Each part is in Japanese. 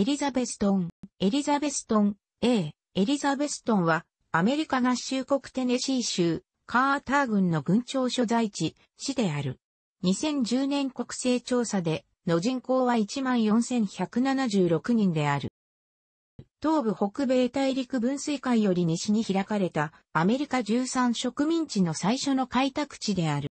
エリザベストン、エリザベストン、A、エリザベストンは、アメリカ合衆国テネシー州、カーター郡の郡庁所在地、市である。2010年国勢調査で、の人口は14,176人である。東部北米大陸分水海より西に開かれたアメリカ13植民地の最初の開拓地である。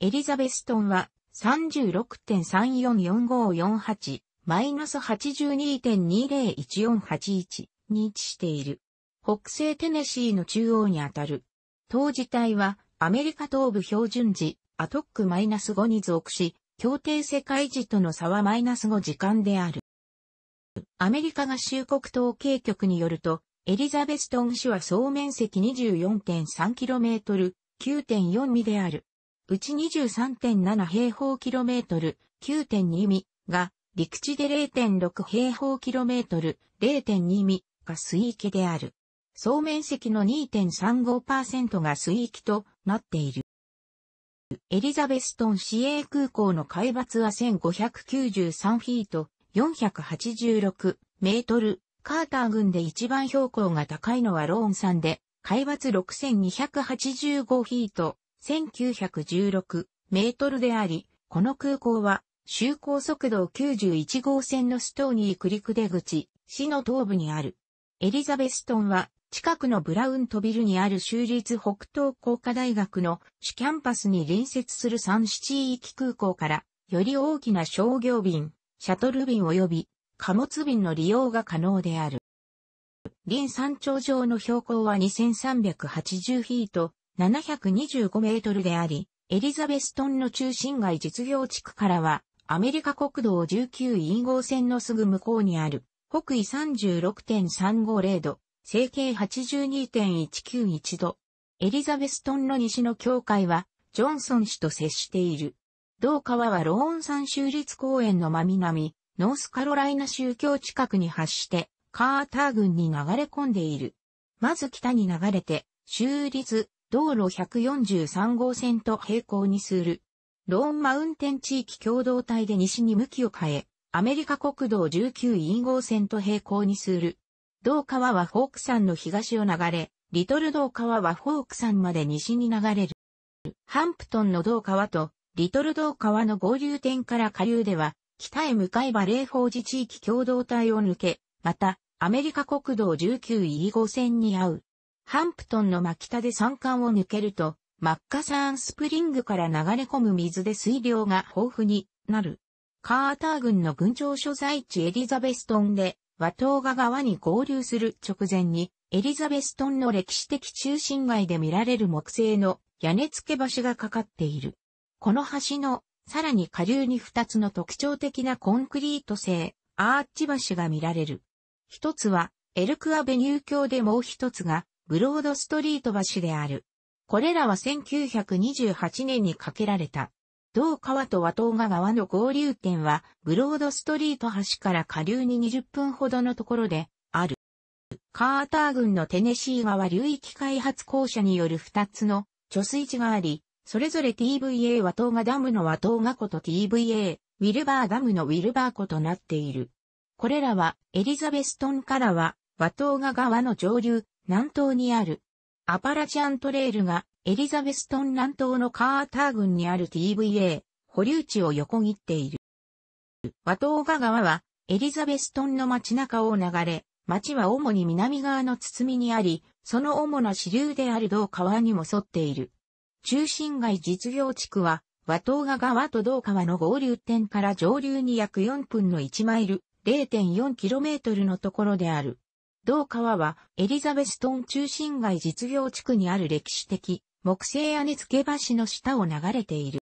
エリザベストンは36.344548マイナス82.201481に位置している。北西テネシーの中央にあたる。当時体はアメリカ東部標準時、アトックマイナス5に属し、協定世界時との差はマイナス5時間である。アメリカ合衆国統計局によると、エリザベストン市は総面積 24.3km、9.4ミである。うち23.7平方キロメートル、9.2ミが陸地で0.6平方キロメートル、0.2ミが水域である。総面積の2.35%が水域となっている。エリザベストン市営空港の海抜は1593フィート、486メートル。カーター群で一番標高が高いのはローン山で、海抜6285フィート、1916メートルであり、この空港は就航速度91号線のストーニークリク出口、市の東部にある。エリザベストンは、近くのブラウントビルにある州立北東工科大学の主キャンパスに隣接する三七域空港から、より大きな商業便、シャトル便及び貨物便の利用が可能である。林山頂上の標高は2380フィート、725メートルであり、エリザベストンの中心街実業地区からはアメリカ国道19 E 号線のすぐ向こうにある、北緯36.350度、西経82.191度。エリザベストンの西の境界は、ジョンソン市と接している。同川はローン山州立公園の真南、ノースカロライナ州境近くに発して、カーター郡に流れ込んでいる。まず北に流れて、州立道路143号線と並行にする。ローンマウンテン地域共同体で西に向きを変え、アメリカ国道19 E 号線と並行にする。同川はフォーク山の東を流れ、リトル同川はフォーク山まで西に流れる。ハンプトンの同川とリトル同川の合流点から下流では、北へ向かいバレーフォージ地域共同体を抜け、また、アメリカ国道19 E 号線に合う。ハンプトンの真北で山間を抜けると、マッカサーンスプリングから流れ込む水で水量が豊富になる。カーター郡の郡庁所在地エリザベストンで、和東が川に合流する直前に、エリザベストンの歴史的中心街で見られる木製の屋根付け橋がかかっている。この橋の、さらに下流に2つの特徴的なコンクリート製、アーチ橋が見られる。一つは、エルクアベニュー橋でもう一つが、ブロードストリート橋である。これらは1928年に架けられた。同川と和東賀川の合流点は、ブロードストリート橋から下流に20分ほどのところで、ある。カーター郡のテネシー川流域開発公社による2つの貯水池があり、それぞれ TVA 和東賀ダムの和東賀湖と TVA ウィルバーダムのウィルバー湖となっている。これらはエリザベストンからは和東賀川の上流、南東にあるアパラチアントレールがエリザベストン南東のカーター郡にある TVA、保留地を横切っている。ワトーガ川はエリザベストンの街中を流れ、街は主に南側の包みにあり、その主な支流である同川にも沿っている。中心街実業地区は、和ーガ川と同川の合流点から上流に約4分の1マイル、0.4km のところである。同川はエリザベストン中心街実業地区にある歴史的木製屋根付け橋の下を流れている。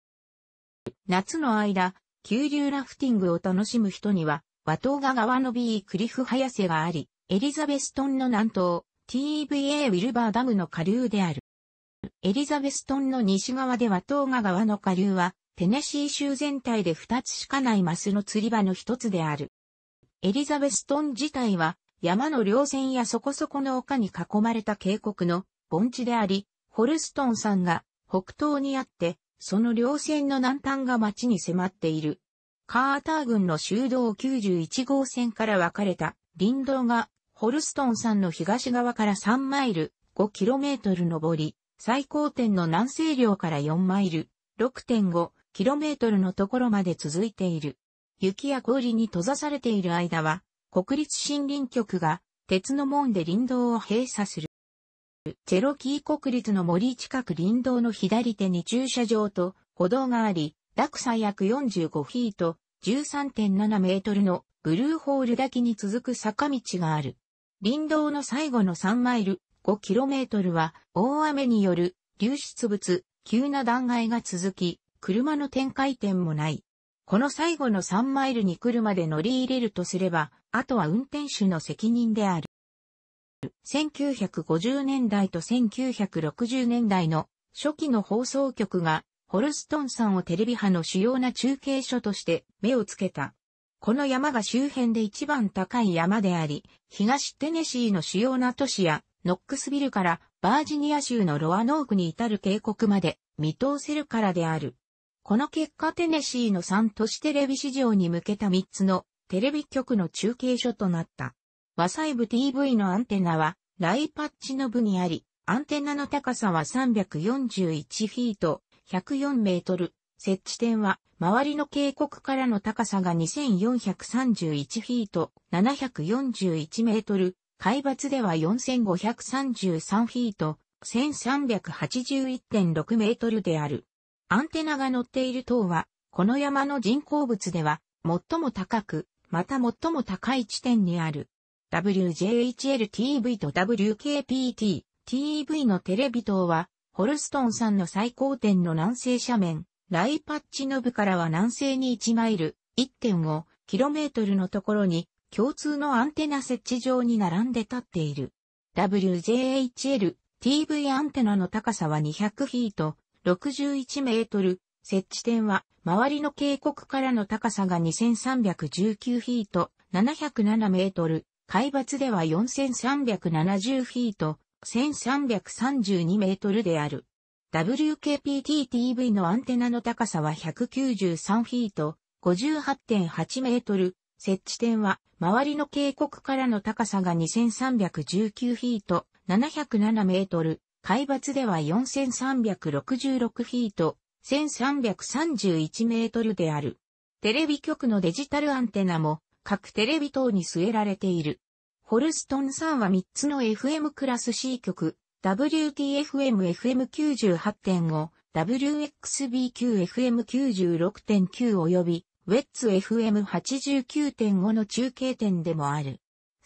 夏の間、急流ラフティングを楽しむ人には、和東が川のビークリフ早瀬があり、エリザベストンの南東、TVA ウィルバーダムの下流である。エリザベストンの西側で和東が川の下流は、テネシー州全体で2つしかないマスの釣り場の一つである。エリザベストン自体は山の稜線やそこそこの丘に囲まれた渓谷の盆地であり、ホルストン山が北東にあって、その稜線の南端が町に迫っている。カーター郡の修道91号線から分かれた林道が、ホルストン山の東側から3マイル、5km 上り、最高点の南西領から4マイル、6.5km のところまで続いている。雪や氷に閉ざされている間は、国立森林局が鉄の門で林道を閉鎖する。チェロキー国立の森近く林道の左手に駐車場と歩道があり、落差約45フィート、13.7メートルのブルーホール滝に続く坂道がある。林道の最後の3マイル、5キロメートルは大雨による流出物、急な断崖が続き、車の展開点もない。この最後の3マイルに車で乗り入れるとすれば、あとは運転手の責任である。1950年代と1960年代の初期の放送局がホルストンさんをテレビ派の主要な中継所として目をつけた。この山が周辺で一番高い山であり、東テネシーの主要な都市やノックスビルからバージニア州のロアノークに至る渓谷まで見通せるからである。この結果テネシーの3都市テレビ市場に向けた3つのテレビ局の中継所となった。和細部 TV のアンテナは、ライパッチの部にあり、アンテナの高さは341フィート、104メートル。設置点は、周りの渓谷からの高さが2431フィート、741メートル。海抜では4533フィート、1381.6メートルである。アンテナが乗っている塔は、この山の人工物では、最も高く、また最も高い地点にある。WJHL-TV と WKPT-TV のテレビ塔は、ホルストン山の最高点の南西斜面、ライパッチノブからは南西に1マイル、1.5km のところに、共通のアンテナ設置場に並んで立っている。WJHL-TV アンテナの高さは200フィート、61メートル、設置点は、周りの渓谷からの高さが2319フィート、707メートル、海抜では4370フィート、1332メートルである。WKPTTV のアンテナの高さは193フィート、58.8メートル。設置点は、周りの渓谷からの高さが2319フィート、707メートル。海抜では4366フィート、1331メートルである。テレビ局のデジタルアンテナも各テレビ塔に据えられている。ホルストンさんは3つの FM クラス C 局、WTFM-FM98.5、WXBQ-FM96.9 及び、ウェッツ FM89.5 の中継点でもある。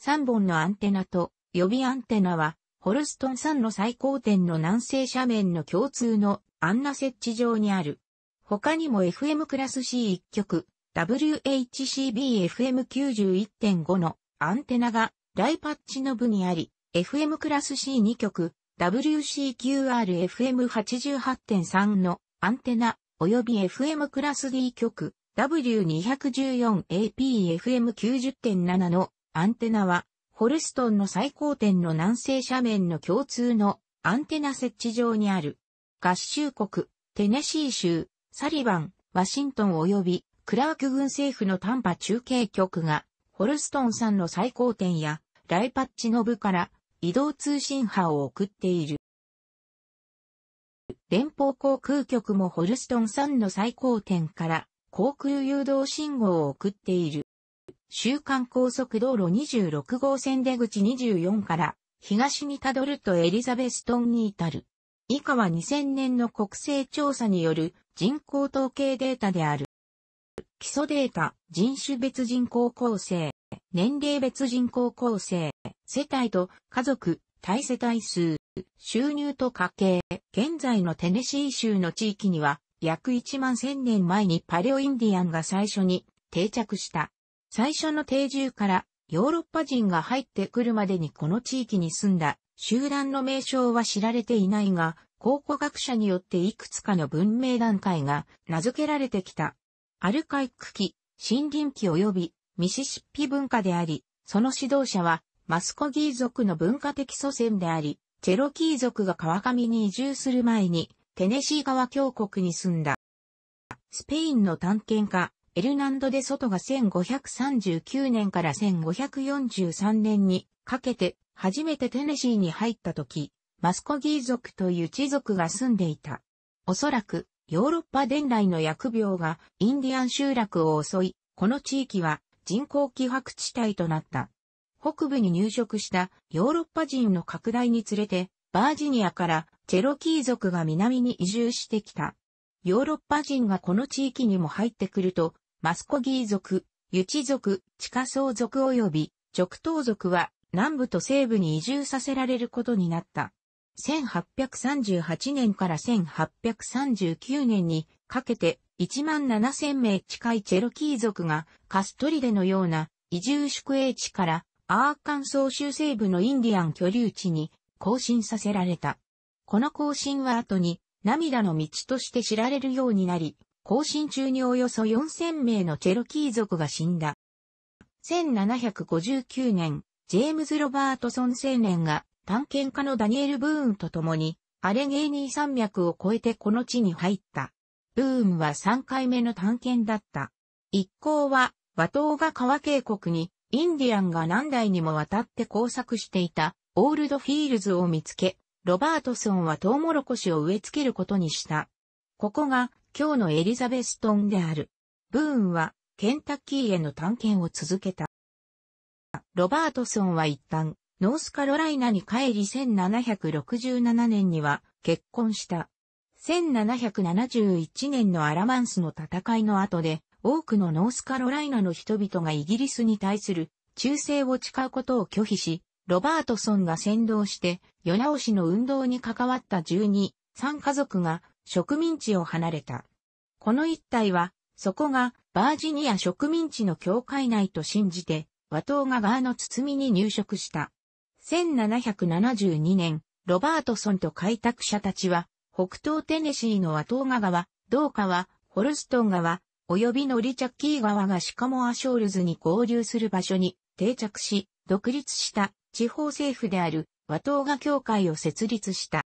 3本のアンテナと予備アンテナは、ホルストンんの最高点の南西斜面の共通のアンナ設置場にある。他にも FM クラス C1 曲、WHCBFM91.5 のアンテナがライパッチの部にあり、FM クラス C2 曲、WCQRFM88.3 のアンテナ、及び FM クラス D 曲、W214APFM90.7 のアンテナは、ホルストンの最高点の南西斜面の共通のアンテナ設置場にある。合衆国、テネシー州、サリバン、ワシントン及びクラーク軍政府の短波中継局が、ホルストンさんの最高点やライパッチの部から移動通信波を送っている。連邦航空局もホルストンさんの最高点から航空誘導信号を送っている。週間高速道路26号線出口24から東にたどるとエリザベストンに至る。以下は2000年の国勢調査による人口統計データである。基礎データ、人種別人口構成、年齢別人口構成、世帯と家族、対世帯数、収入と家計、現在のテネシー州の地域には、約1万1000年前にパレオインディアンが最初に定着した。最初の定住からヨーロッパ人が入ってくるまでにこの地域に住んだ集団の名称は知られていないが、考古学者によっていくつかの文明段階が名付けられてきた。アルカイック期、森林期及びミシシッピ文化であり、その指導者はマスコギー族の文化的祖先であり、チェロキー族が川上に移住する前にテネシー川峡谷に住んだ。スペインの探検家、エルナンド・デ・ソトが1539年から1543年にかけて初めてテネシーに入った時、マスコギー族という地族が住んでいた。おそらくヨーロッパ伝来の疫病がインディアン集落を襲い、この地域は人口希薄地帯となった。北部に入植したヨーロッパ人の拡大につれて、バージニアからチェロキー族が南に移住してきた。ヨーロッパ人がこの地域にも入ってくると、マスコギー族、ユチ族、地下層族及び、直東族は南部と西部に移住させられることになった。1838年から1839年にかけて1万7000名近いチェロキー族がカストリデのような移住宿営地からアーカンソー州西部のインディアン居留地に更新させられた。この更新は後に涙の道として知られるようになり、行進中におよそ4000名のチェロキー族が死んだ。1759年、ジェームズ・ロバートソン青年が探検家のダニエル・ブーンと共に、アレゲーニー山脈を越えてこの地に入った。ブーンは3回目の探検だった。一行は、和東が川渓谷に、インディアンが何代にもわたって工作していた、オールドフィールズを見つけ、ロバートソンはトウモロコシを植え付けることにした。ここが今日のエリザベストンである。ブーンは、ケンタッキーへの探検を続けた。ロバートソンは一旦、ノースカロライナに帰り1767年には結婚した。1771年のアラマンスの戦いの後で、多くのノースカロライナの人々がイギリスに対する忠誠を誓うことを拒否し、ロバートソンが先導して、世直しの運動に関わった12、3家族が植民地を離れた。この一帯は、そこがバージニア植民地の境界内と信じて、和島側の包みに入植した。1772年、ロバートソンと開拓者たちは、北東テネシーの和島川、同川、ホルストン川、及びノリチャッキー川がシカモアショールズに合流する場所に定着し、独立した地方政府である和島が協会を設立した。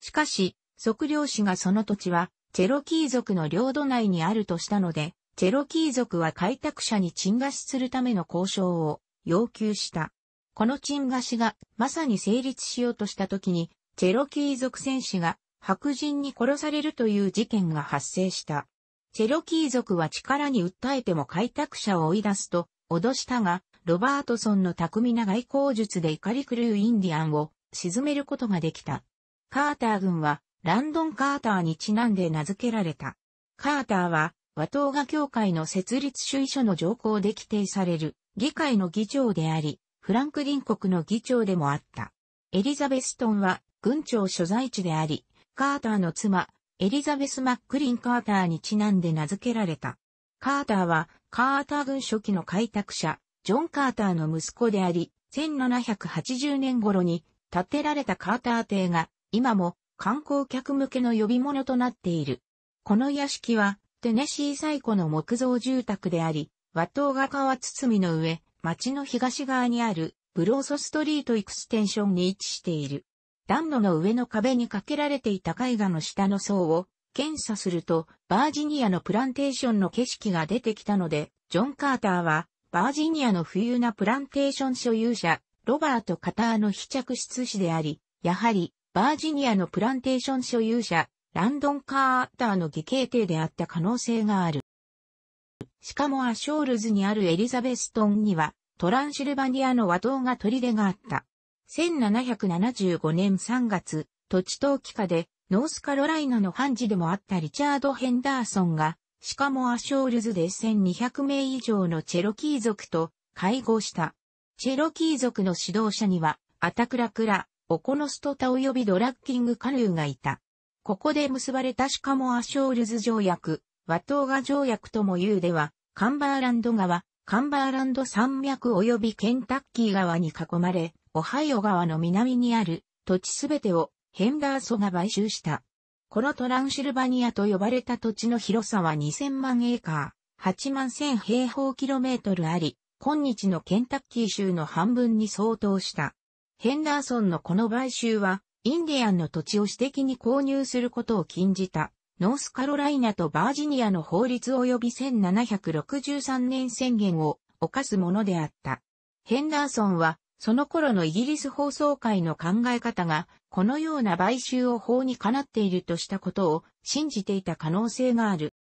しかし、測量士がその土地は、チェロキー族の領土内にあるとしたので、チェロキー族は開拓者に鎮賀しするための交渉を要求した。この鎮賀しがまさに成立しようとした時に、チェロキー族戦士が白人に殺されるという事件が発生した。チェロキー族は力に訴えても開拓者を追い出すと脅したが、ロバートソンの巧みな外交術で怒り狂うインディアンを沈めることができた。カーター軍はランドン・カーターにちなんで名付けられた。カーターは、和東画協会の設立主義書の条項で規定される議会の議長であり、フランクリン国の議長でもあった。エリザベストンは軍庁所在地であり、カーターの妻、エリザベス・マックリン・カーターにちなんで名付けられた。カーターは、カーター軍初期の開拓者、ジョン・カーターの息子であり、1780年頃に建てられたカーター邸が、今も観光客向けの呼び物となっている。この屋敷は、テネシー最古の木造住宅であり、和東が川包みの上、町の東側にある、ブローソストリートエクステンションに位置している。暖炉の上の壁にかけられていた絵画の下の層を検査すると、バージニアのプランテーションの景色が出てきたので、ジョン・カーターは、バージニアの富裕なプランテーション所有者、ロバート・カターの非着室資であり、やはり、バージニアのプランテーション所有者、ランドン・カーアッターの義兄弟であった可能性がある。しかもアショールズにあるエリザベストンには、トランシルバニアの和道が取り出があった。1775年3月、土地投機下で、ノースカロライナの判事でもあったリチャード・ヘンダーソンが、しかもア・ショールズで1200名以上のチェロキー族と会合した。チェロキー族の指導者には、アタクラクラ、オコノストタ及びドラッキングカヌーがいた。ここで結ばれたシカモアショールズ条約、ワトーガ条約とも言うでは、カンバーランド川、カンバーランド山脈及びケンタッキー川に囲まれ、オハイオ川の南にある土地すべてをヘンダーソが買収した。このトランシルバニアと呼ばれた土地の広さは2000万エーカー、8万1000平方キロメートルあり、今日のケンタッキー州の半分に相当した。ヘンダーソンのこの買収は、インディアンの土地を私的に購入することを禁じた、ノースカロライナとバージニアの法律及び1763年宣言を犯すものであった。ヘンダーソンは、その頃のイギリス放送会の考え方が、このような買収を法にかなっているとしたことを信じていた可能性がある。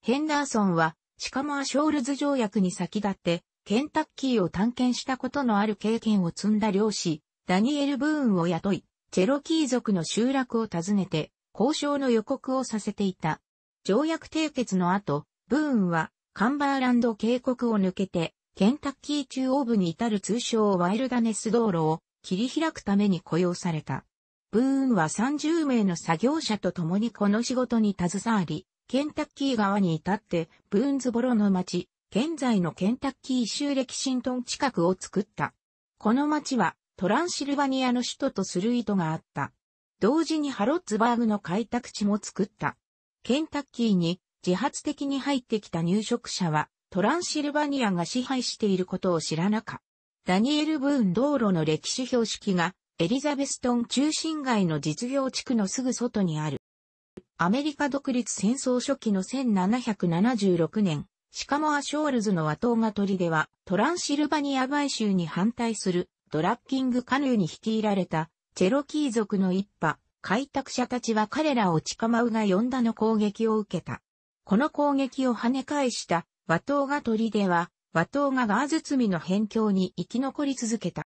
ヘンダーソンは、シカマア・ショールズ条約に先立って、ケンタッキーを探検したことのある経験を積んだ漁師、ダニエル・ブーンを雇い、チェロキー族の集落を訪ねて、交渉の予告をさせていた。条約締結の後、ブーンは、カンバーランド渓谷を抜けて、ケンタッキー中央部に至る通称ワイルダネス道路を切り開くために雇用された。ブーンは30名の作業者と共にこの仕事に携わり、ケンタッキー側に至って、ブーンズボロの町、現在のケンタッキー州歴キシントン近くを作った。この町はトランシルバニアの首都とする意図があった。同時にハロッツバーグの開拓地も作った。ケンタッキーに自発的に入ってきた入植者はトランシルバニアが支配していることを知らなかった。ダニエル・ブーン道路の歴史標識がエリザベストン中心街の実業地区のすぐ外にある。アメリカ独立戦争初期の1776年、しかもアショールズの和党が砦は、トランシルバニア買収に反対する、ドラッキングカヌーに率いられた、チェロキー族の一派、開拓者たちは彼らをチカマウが呼んだの攻撃を受けた。この攻撃を跳ね返した和党が砦は、和党がガーズ罪の辺境に生き残り続けた。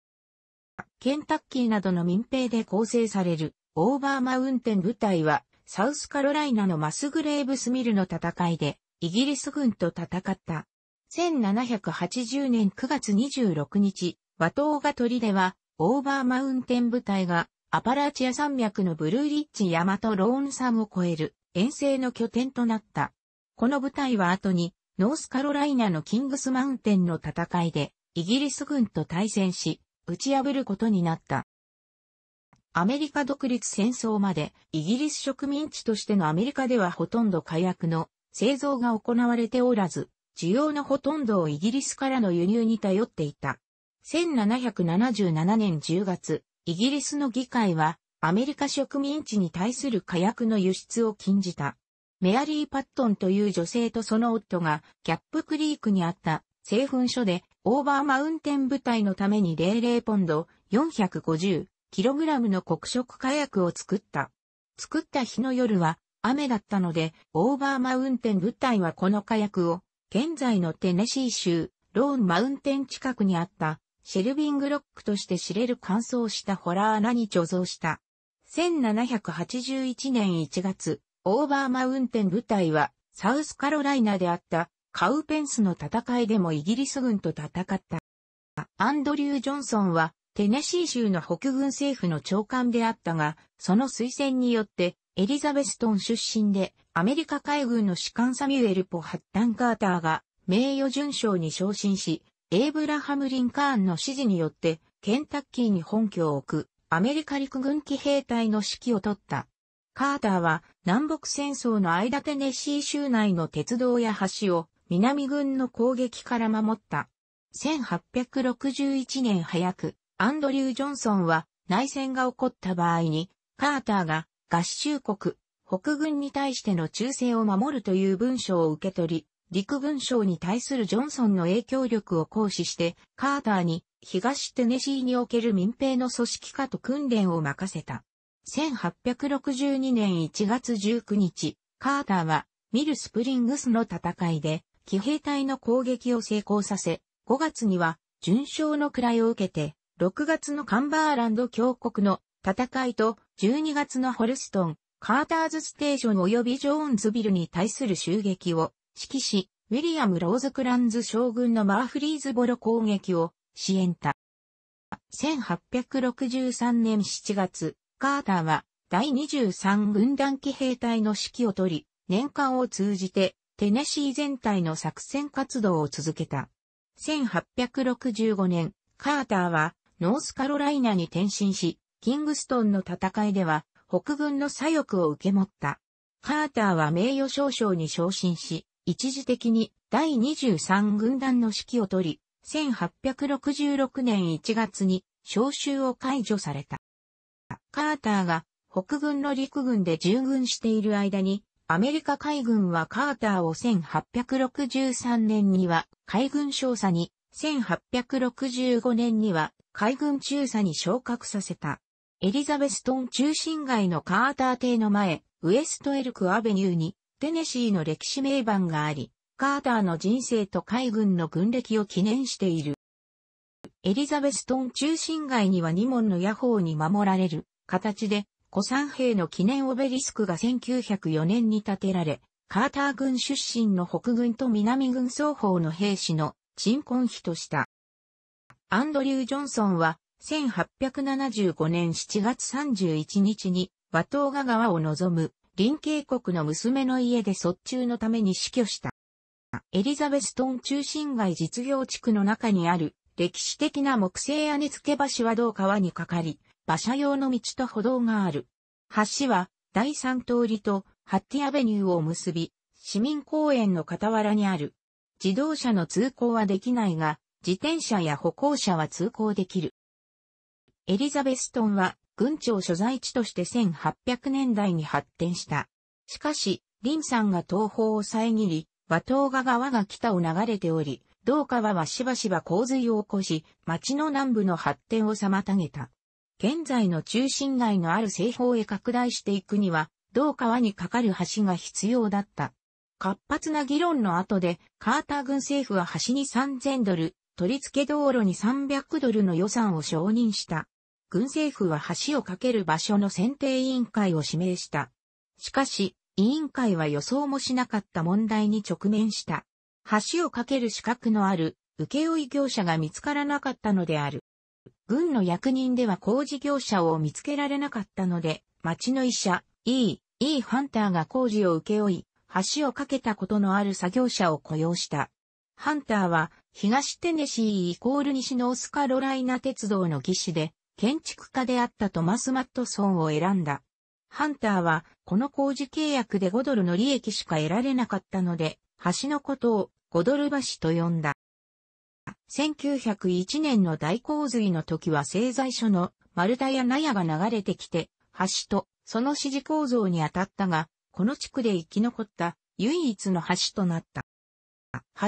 ケンタッキーなどの民兵で構成されるオーバーマウンテン部隊はサウスカロライナのマスグレーブスミルの戦いでイギリス軍と戦った。1780年9月26日、和東が鳥では、オーバーマウンテン部隊が、アパラチア山脈のブルーリッチ山とローン山を越える遠征の拠点となった。この部隊は後に、ノースカロライナのキングスマウンテンの戦いで、イギリス軍と対戦し、打ち破ることになった。アメリカ独立戦争まで、イギリス植民地としてのアメリカではほとんど火薬の製造が行われておらず、需要のほとんどをイギリスからの輸入に頼っていた。1777年10月、イギリスの議会は、アメリカ植民地に対する火薬の輸出を禁じた。メアリー・パットンという女性とその夫が、キャップクリークにあった製粉所で、オーバーマウンテン部隊のために00ポンド 450kg の黒色火薬を作った。作った日の夜は、雨だったので、オーバーマウンテン部隊はこの火薬を、現在のテネシー州、ローンマウンテン近くにあった、シェルビングロックとして知れる乾燥したホラー穴に貯蔵した。1781年1月、オーバーマウンテン部隊は、サウスカロライナであった、カウペンスの戦いでもイギリス軍と戦った。アンドリュー・ジョンソンは、テネシー州の北軍政府の長官であったが、その推薦によって、エリザベストン出身で、アメリカ海軍の士官サミュエル・ポ・ハッタン・カーターが名誉順将に昇進し、エイブラハム・リンカーンの指示によって、ケンタッキーに本拠を置く、アメリカ陸軍機兵隊の指揮を取った。カーターは、南北戦争の間テネシー州内の鉄道や橋を、南軍の攻撃から守った。1861年早く、アンドリュー・ジョンソンは、内戦が起こった場合に、カーターが合衆国、北軍に対しての忠誠を守るという文章を受け取り、陸軍省に対するジョンソンの影響力を行使して、カーターに東テネシーにおける民兵の組織化と訓練を任せた。1862年1月19日、カーターはミルスプリングスの戦いで騎兵隊の攻撃を成功させ、5月には準将の位を受けて、6月のカンバーランド峡谷の戦いと12月のホルストン、カーターズステーション及びジョーンズビルに対する襲撃を指揮し、ウィリアム・ローズクランズ将軍のマーフリーズボロ攻撃を支援た。1863年7月、カーターは第23軍団騎兵隊の指揮を取り、年間を通じてテネシー全体の作戦活動を続けた。1865年、カーターはノースカロライナに転身し、キングストンの戦いでは、北軍の左翼を受け持った。カーターは名誉少将に昇進し、一時的に第23軍団の指揮を取り、1866年1月に召集を解除された。カーターが北軍の陸軍で従軍している間に、アメリカ海軍はカーターを1863年には海軍少佐に、1865年には海軍中佐に昇格させた。エリザベストン中心街のカーター邸の前、ウエストエルクアベニューに、テネシーの歴史名板があり、カーターの人生と海軍の軍歴を記念している。エリザベストン中心街には2門の野砲に守られる形で、古参兵の記念オベリスクが1904年に建てられ、カーター軍出身の北軍と南軍双方の兵士の鎮魂碑とした。アンドリュー・ジョンソンは1875年7月31日に、和東賀川を望む、林渓国の娘の家で卒中のために死去した。エリザベストン中心街実業地区の中にある、歴史的な木製屋根付け橋は同川にかかり、馬車用の道と歩道がある。橋は、第三通りと、ハッティアベニューを結び、市民公園の傍らにある。自動車の通行はできないが、自転車や歩行者は通行できる。エリザベストンは軍庁所在地として1800年代に発展した。しかし、林さんが東方を遮り、和東が川が北を流れており、同川はしばしば洪水を起こし、町の南部の発展を妨げた。現在の中心街のある西方へ拡大していくには、同川に架かる橋が必要だった。活発な議論の後で、カーター軍政府は橋に3000ドル、取り付け道路に300ドルの予算を承認した。軍政府は橋を架ける場所の選定委員会を指名した。しかし、委員会は予想もしなかった問題に直面した。橋を架ける資格のある請負業者が見つからなかったのである。軍の役人では工事業者を見つけられなかったので、町の医者、E、E ハンターが工事を請け負い、橋を架けたことのある作業者を雇用した。ハンターは、東テネシーイコール西ノースカロライナ鉄道の技師で、建築家であったトマス・マットソンを選んだ。ハンターは、この工事契約で5ドルの利益しか得られなかったので、橋のことを5ドル橋と呼んだ。1901年の大洪水の時は製材所の丸太や納屋が流れてきて、橋とその支持構造に当たったが、この地区で生き残った唯一の橋となった。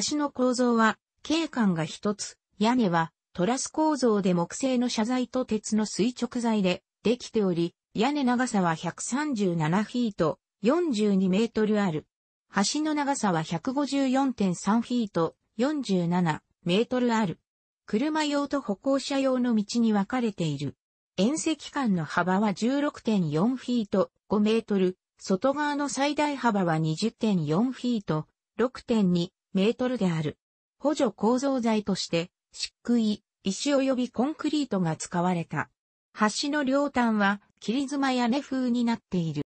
橋の構造は、景観が一つ、屋根はトラス構造で木製の車材と鉄の垂直材でできており、屋根長さは137フィート、42メートルある。橋の長さは154.3フィート、47メートルある。車用と歩行者用の道に分かれている。縁石間の幅は16.4フィート、5メートル。外側の最大幅は20.4フィート、6.2メートルである。補助構造材として、漆喰、石及びコンクリートが使われた。橋の両端は切妻屋根風になっている。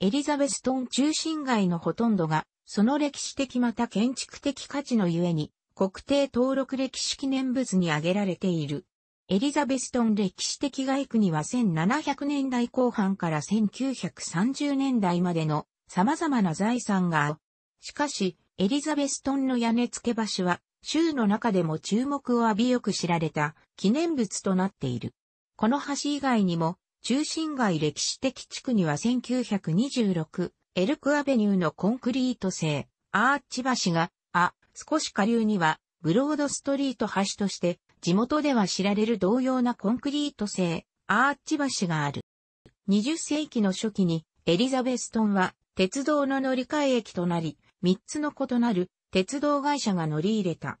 エリザベストン中心街のほとんどが、その歴史的また建築的価値のゆえに、国定登録歴史記念物に挙げられている。エリザベストン歴史的街区には1700年代後半から1930年代までの様々な財産がある。しかし、エリザベストンの屋根付け橋は州の中でも注目を浴びよく知られた記念物となっている。この橋以外にも、中心街歴史的地区には1926エルクアベニューのコンクリート製アーチ橋が、あ、少し下流にはブロードストリート橋として地元では知られる同様なコンクリート製アーチ橋がある。20世紀の初期にエリザベストンは鉄道の乗り換え駅となり、3つの異なる鉄道会社が乗り入れた。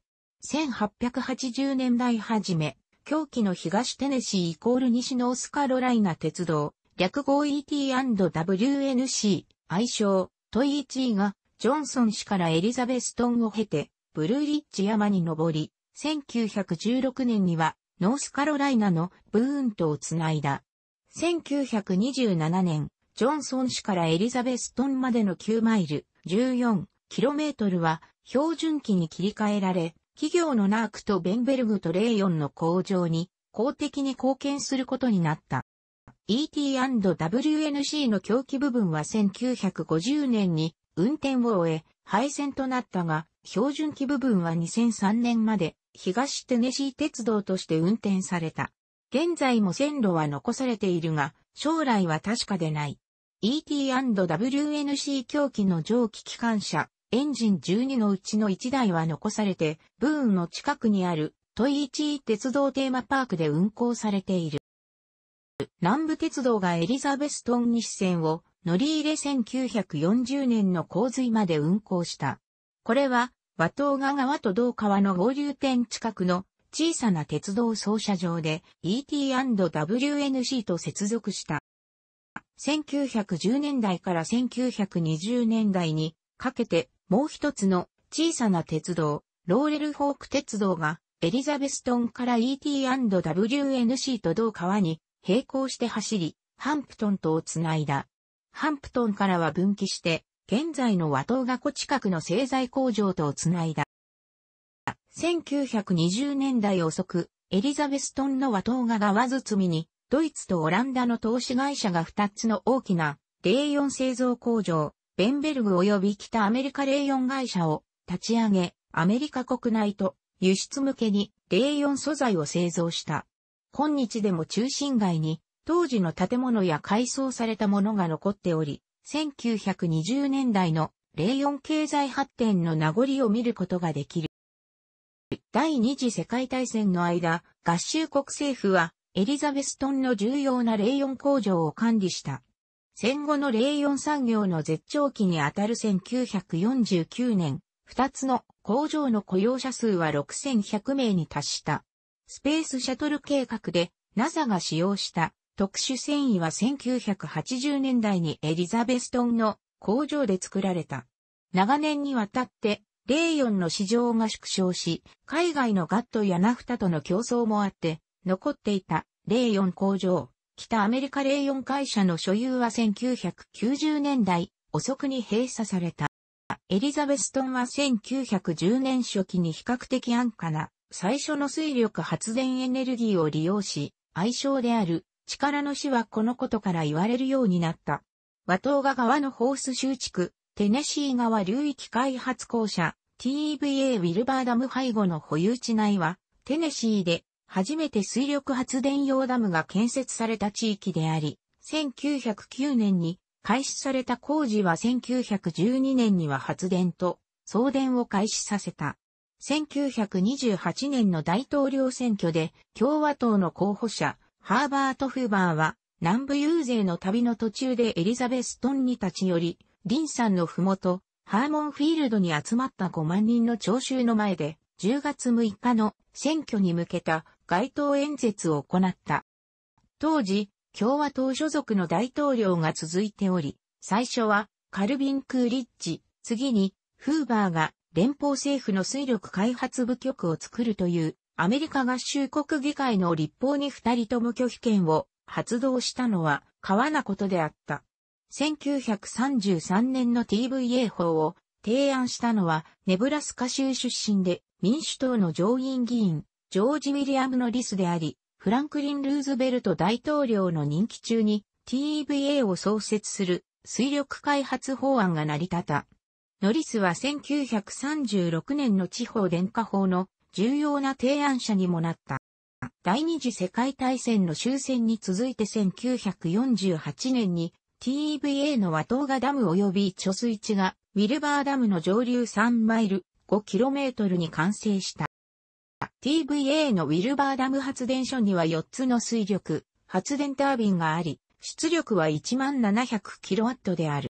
1880年代初め、狂気の東テネシーイコール西ノースカロライナ鉄道、略号 ET&WNC、愛称、トイチーが、ジョンソン氏からエリザベストンを経て、ブルーリッジ山に登り、1916年には、ノースカロライナのブーンとをつないだ。1927年、ジョンソン氏からエリザベストンまでの9マイル、14キロメートルは、標準機に切り替えられ、企業のナークとベンベルグとレイヨンの工場に公的に貢献することになった。ET&WNC の狂気部分は1950年に運転を終え、廃線となったが、標準機部分は2003年まで東テネシー鉄道として運転された。現在も線路は残されているが、将来は確かでない。ET&WNC 狂気の蒸気機関車、エンジン12のうちの1台は残されて、ブーンの近くにある、トイチー鉄道テーマパークで運行されている。南部鉄道がエリザベストン西線を乗り入れ1940年の洪水まで運行した。これは、和東川と同川の合流点近くの小さな鉄道操車場で ET&WNC と接続した。1910年代から1920年代にかけてもう一つの小さな鉄道、ローレルフォーク鉄道がエリザベストンから ET&WNC と同川に並行して走り、ハンプトンとをつないだ。ハンプトンからは分岐して、現在の和東湖近くの製材工場とをつないだ。1920年代遅く、エリザベストンの和東が川包みに、ドイツとオランダの投資会社が2つの大きな、レイヨン製造工場、ベンベルグ及び北アメリカレーヨン会社を立ち上げ、アメリカ国内と輸出向けにレーヨン素材を製造した。今日でも中心街に当時の建物や改装されたものが残っており、1920年代のレーヨン経済発展の名残を見ることができる。第二次世界大戦の間、合衆国政府はエリザベストンの重要なレーヨン工場を管理した。戦後の霊四産業の絶頂期にあたる1949年、2つの工場の雇用者数は6100名に達した。スペースシャトル計画で NASA が使用した特殊繊維は1980年代にエリザベストンの工場で作られた。長年にわたってレイヨンの市場が縮小し、海外のガットやナフタとの競争もあって、残っていたレイヨン工場北アメリカレイヨン会社の所有は1990年代遅くに閉鎖された。エリザベストンは1910年初期に比較的安価な最初の水力発電エネルギーを利用し、愛称である力の死はこのことから言われるようになった。和東賀川のホース州地区、テネシー川流域開発公社 TVA ウィルバーダム背後の保有地内はテネシーで初めて水力発電用ダムが建設された地域であり、1909年に開始された工事は1912年には発電と送電を開始させた。1928年の大統領選挙で共和党の候補者ハーバート・フーバーは南部遊説の旅の途中でエリザベストンに立ち寄り、リンさんの麓、ハーモンフィールドに集まった5万人の聴衆の前で10月6日の選挙に向けた街頭演説を行った。当時、共和党所属の大統領が続いており、最初はカルビン・クーリッジ、次にフーバーが連邦政府の水力開発部局を作るというアメリカ合衆国議会の立法に二人とも拒否権を発動したのは川なことであった。1933年の TVA 法を提案したのはネブラスカ州出身で民主党の上院議員ジョージ・ウィリアムノリスであり、フランクリン・ルーズベルト大統領の任期中に TVA を創設する水力開発法案が成り立った。ノリスは1936年の地方電化法の重要な提案者にもなった。第二次世界大戦の終戦に続いて1948年に TVA の和東がダム及び貯水池がウィルバーダムの上流3マイル5トルに完成した。TVA のウィルバーダム発電所には4つの水力、発電タービンがあり、出力は 1700kW である。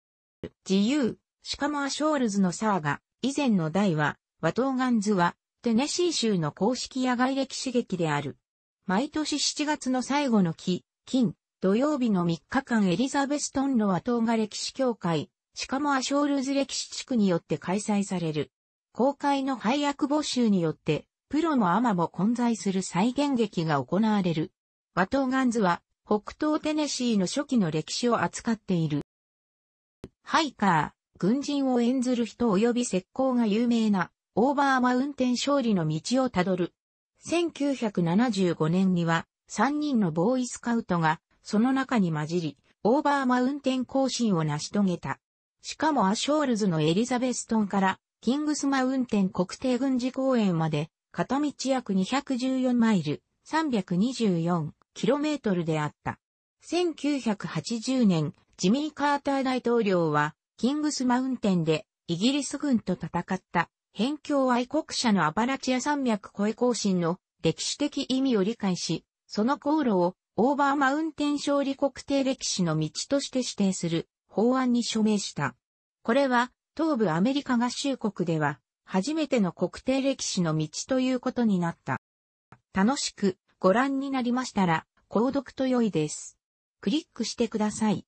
自由、しかもア・ショールズのサーガ、以前の代は、ワトーガンズは、テネシー州の公式野外歴史劇である。毎年7月の最後の木、金、土曜日の3日間エリザベストンロワトーガ歴史協会、しかもア・ショールズ歴史地区によって開催される。公開の配役募集によって、プロもアマも混在する再現劇が行われる。バトーガンズは、北東テネシーの初期の歴史を扱っている。ハイカー、軍人を演ずる人及び石膏が有名な、オーバーマウンテン勝利の道をたどる。1975年には、3人のボーイスカウトが、その中に混じり、オーバーマウンテン行進を成し遂げた。しかもアショールズのエリザベストンから、キングスマウンテン国定軍事公園まで、片道約214マイル、3 2 4トルであった。1980年、ジミー・カーター大統領は、キングスマウンテンで、イギリス軍と戦った、辺境愛国者のアバラチア山脈越え行進の歴史的意味を理解し、その航路をオーバーマウンテン勝利国定歴史の道として指定する法案に署名した。これは東部アメリカ合衆国では初めての国定歴史の道ということになった。楽しくご覧になりましたら、購読と良いです。クリックしてください。